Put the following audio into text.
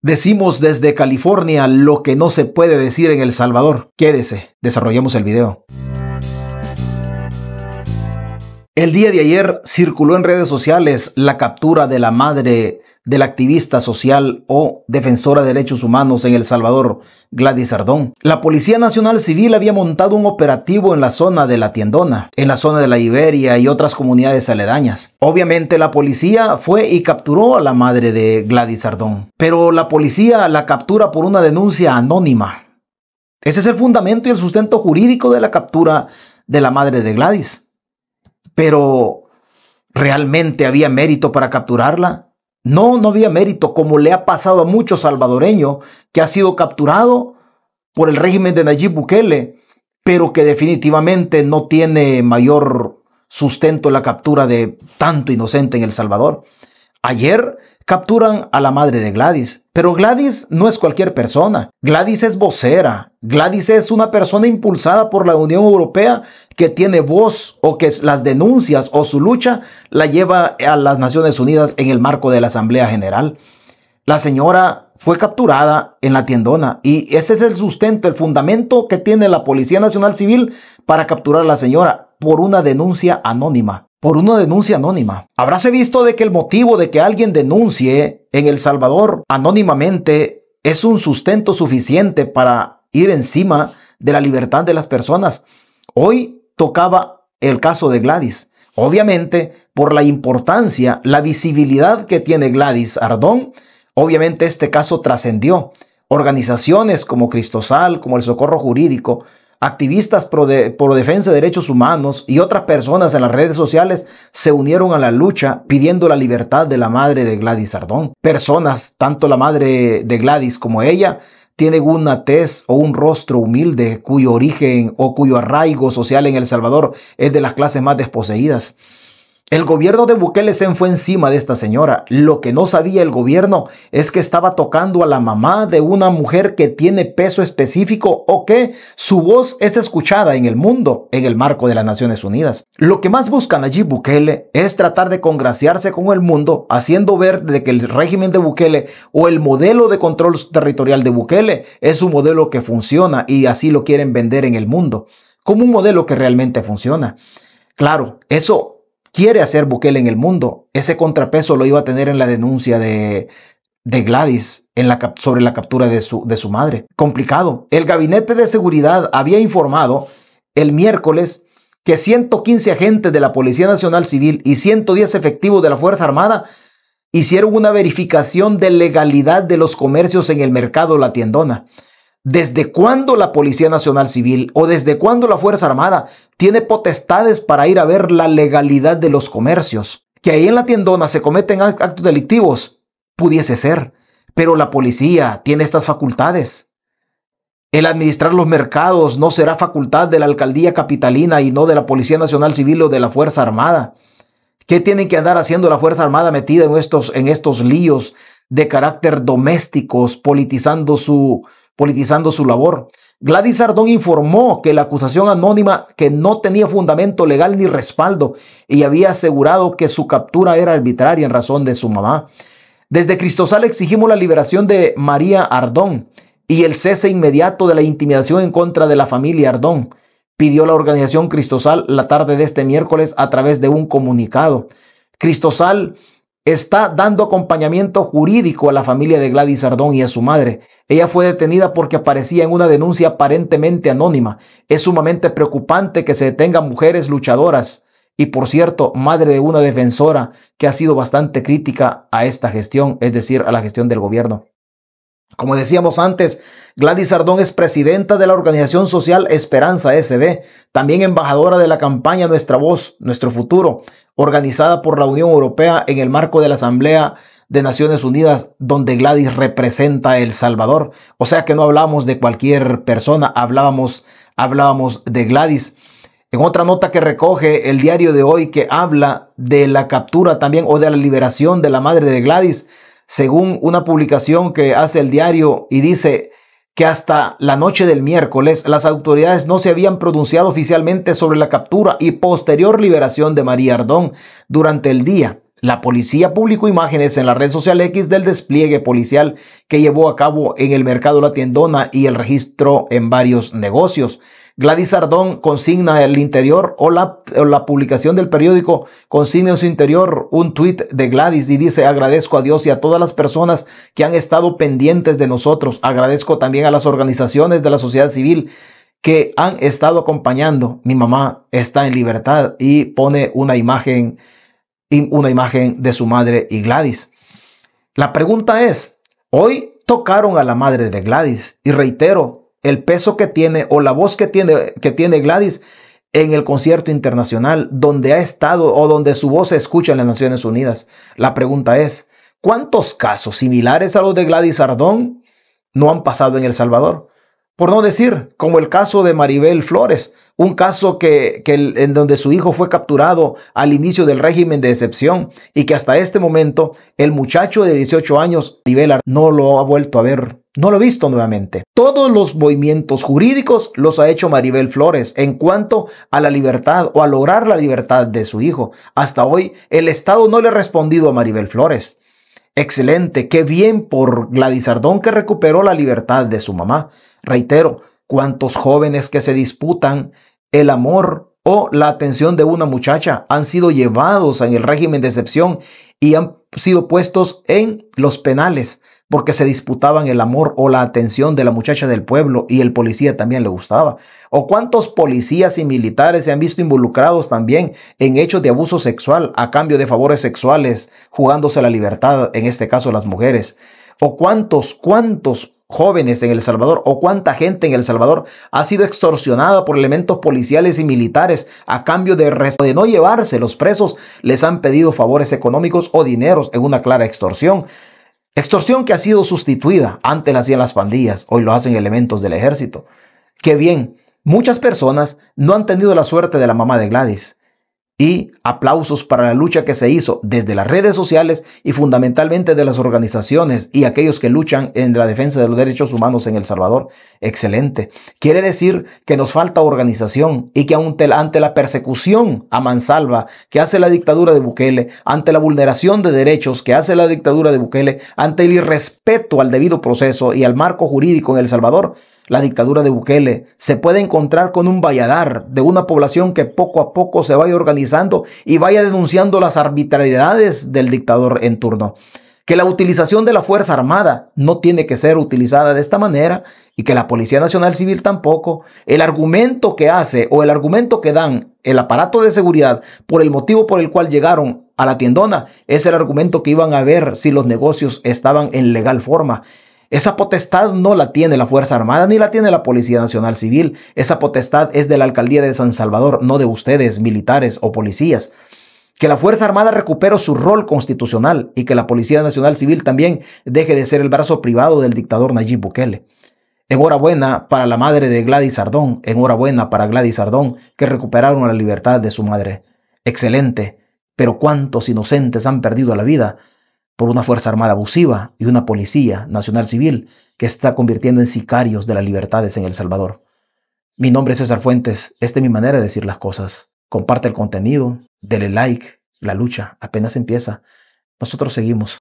Decimos desde California lo que no se puede decir en El Salvador. Quédese, desarrollemos el video. El día de ayer circuló en redes sociales la captura de la madre de la activista social o defensora de derechos humanos en El Salvador, Gladys Ardón. La Policía Nacional Civil había montado un operativo en la zona de la Tiendona, en la zona de la Iberia y otras comunidades aledañas. Obviamente la policía fue y capturó a la madre de Gladys Ardón, pero la policía la captura por una denuncia anónima. Ese es el fundamento y el sustento jurídico de la captura de la madre de Gladys. Pero, ¿realmente había mérito para capturarla? No, no había mérito, como le ha pasado a muchos salvadoreños que ha sido capturado por el régimen de Nayib Bukele, pero que definitivamente no tiene mayor sustento la captura de tanto inocente en El Salvador. Ayer capturan a la madre de Gladys, pero Gladys no es cualquier persona. Gladys es vocera, Gladys es una persona impulsada por la Unión Europea que tiene voz o que las denuncias o su lucha la lleva a las Naciones Unidas en el marco de la Asamblea General. La señora fue capturada en la tiendona y ese es el sustento, el fundamento que tiene la Policía Nacional Civil para capturar a la señora por una denuncia anónima. Por una denuncia anónima. Habráse visto de que el motivo de que alguien denuncie en El Salvador anónimamente es un sustento suficiente para ir encima de la libertad de las personas. Hoy tocaba el caso de Gladys. Obviamente, por la importancia, la visibilidad que tiene Gladys Ardón, obviamente este caso trascendió. Organizaciones como Cristosal, como el Socorro Jurídico, activistas por defensa de derechos humanos y otras personas en las redes sociales se unieron a la lucha pidiendo la libertad de la madre de Gladys Ardón. Personas, tanto la madre de Gladys como ella, tienen una tez o un rostro humilde cuyo origen o cuyo arraigo social en El Salvador es de las clases más desposeídas. El gobierno de Bukele se fue encima de esta señora. Lo que no sabía el gobierno es que estaba tocando a la mamá de una mujer que tiene peso específico o que su voz es escuchada en el mundo en el marco de las Naciones Unidas. Lo que más buscan allí Bukele es tratar de congraciarse con el mundo, haciendo ver de que el régimen de Bukele o el modelo de control territorial de Bukele es un modelo que funciona y así lo quieren vender en el mundo, como un modelo que realmente funciona. Claro, eso quiere hacer buquel en el mundo. Ese contrapeso lo iba a tener en la denuncia de, de Gladys sobre la captura de su, de su madre. Complicado. El gabinete de seguridad había informado el miércoles que 115 agentes de la Policía Nacional Civil y 110 efectivos de la Fuerza Armada hicieron una verificación de legalidad de los comercios en el mercado La Tiendona. ¿Desde cuándo la Policía Nacional Civil o desde cuándo la Fuerza Armada tiene potestades para ir a ver la legalidad de los comercios? Que ahí en la tiendona se cometen actos delictivos, pudiese ser, pero la policía tiene estas facultades. El administrar los mercados no será facultad de la alcaldía capitalina y no de la Policía Nacional Civil o de la Fuerza Armada. ¿Qué tienen que andar haciendo la Fuerza Armada metida en estos, en estos líos de carácter domésticos, politizando su, politizando su labor. Gladys Ardón informó que la acusación anónima que no tenía fundamento legal ni respaldo y había asegurado que su captura era arbitraria en razón de su mamá. Desde Cristosal exigimos la liberación de María Ardón y el cese inmediato de la intimidación en contra de la familia Ardón, pidió la organización Cristosal la tarde de este miércoles a través de un comunicado. Cristosal está dando acompañamiento jurídico a la familia de Gladys Ardón y a su madre. Ella fue detenida porque aparecía en una denuncia aparentemente anónima. Es sumamente preocupante que se detengan mujeres luchadoras y, por cierto, madre de una defensora que ha sido bastante crítica a esta gestión, es decir, a la gestión del gobierno. Como decíamos antes, Gladys Ardón es presidenta de la organización social Esperanza SB, también embajadora de la campaña Nuestra Voz, Nuestro Futuro, organizada por la Unión Europea en el marco de la Asamblea de Naciones Unidas, donde Gladys representa El Salvador. O sea que no hablamos de cualquier persona, hablábamos, hablábamos de Gladys. En otra nota que recoge el diario de hoy que habla de la captura también o de la liberación de la madre de Gladys, según una publicación que hace el diario y dice, que hasta la noche del miércoles las autoridades no se habían pronunciado oficialmente sobre la captura y posterior liberación de María Ardón durante el día. La policía publicó imágenes en la red social X del despliegue policial que llevó a cabo en el mercado La Tiendona y el registro en varios negocios. Gladys Ardón consigna el interior o la, publicación del periódico consigna en su interior un tuit de Gladys y dice agradezco a Dios y a todas las personas que han estado pendientes de nosotros. Agradezco también a las organizaciones de la sociedad civil que han estado acompañando. Mi mamá está en libertad y pone una imagen, una imagen de su madre y Gladys. La pregunta es, hoy tocaron a la madre de Gladys y reitero, el peso que tiene o la voz que tiene, que tiene Gladys en el concierto internacional donde ha estado o donde su voz se escucha en las Naciones Unidas. La pregunta es, ¿cuántos casos similares a los de Gladys Ardón no han pasado en El Salvador? Por no decir, como el caso de Maribel Flores, un caso que, en donde su hijo fue capturado al inicio del régimen de excepción y que hasta este momento el muchacho de 18 años, Maribel no lo ha vuelto a ver. No lo ha visto nuevamente. Todos los movimientos jurídicos los ha hecho Maribel Flores en cuanto a la libertad o a lograr la libertad de su hijo. Hasta hoy el Estado no le ha respondido a Maribel Flores. Excelente, qué bien por Gladys Ardón que recuperó la libertad de su mamá. Reitero, cuántos jóvenes que se disputan el amor o la atención de una muchacha han sido llevados en el régimen de excepción y han sido puestos en los penales porque se disputaban el amor o la atención de la muchacha del pueblo y el policía también le gustaba. O cuántos policías y militares se han visto involucrados también en hechos de abuso sexual a cambio de favores sexuales, jugándose la libertad, en este caso las mujeres. O cuántos, cuántos jóvenes en El Salvador o cuánta gente en El Salvador ha sido extorsionada por elementos policiales y militares a cambio de, de no llevarse los presos, les han pedido favores económicos o dineros en una clara extorsión. Extorsión que ha sido sustituida, antes la hacían las pandillas, hoy lo hacen elementos del ejército. Qué bien, muchas personas no han tenido la suerte de la mamá de Gladys, y aplausos para la lucha que se hizo desde las redes sociales y fundamentalmente de las organizaciones y aquellos que luchan en la defensa de los derechos humanos en El Salvador. Excelente. Quiere decir que nos falta organización y que ante la persecución a mansalva que hace la dictadura de Bukele, ante la vulneración de derechos que hace la dictadura de Bukele, ante el irrespeto al debido proceso y al marco jurídico en El Salvador, la dictadura de Bukele se puede encontrar con un valladar de una población que poco a poco se vaya organizando y vaya denunciando las arbitrariedades del dictador en turno. Que la utilización de la Fuerza Armada no tiene que ser utilizada de esta manera y que la Policía Nacional Civil tampoco. El argumento que hace o el argumento que dan el aparato de seguridad por el motivo por el cual llegaron a la tiendona es el argumento que iban a ver si los negocios estaban en legal forma. Esa potestad no la tiene la Fuerza Armada ni la tiene la Policía Nacional Civil. Esa potestad es de la Alcaldía de San Salvador, no de ustedes, militares o policías. Que la Fuerza Armada recupere su rol constitucional y que la Policía Nacional Civil también deje de ser el brazo privado del dictador Nayib Bukele. Enhorabuena para la madre de Gladys Ardón, enhorabuena para Gladys Ardón, que recuperaron la libertad de su madre. Excelente, pero ¿cuántos inocentes han perdido la vida por una Fuerza Armada abusiva y una Policía Nacional Civil que está convirtiendo en sicarios de las libertades en El Salvador. Mi nombre es César Fuentes, esta es mi manera de decir las cosas. Comparte el contenido, dele like, la lucha apenas empieza. Nosotros seguimos.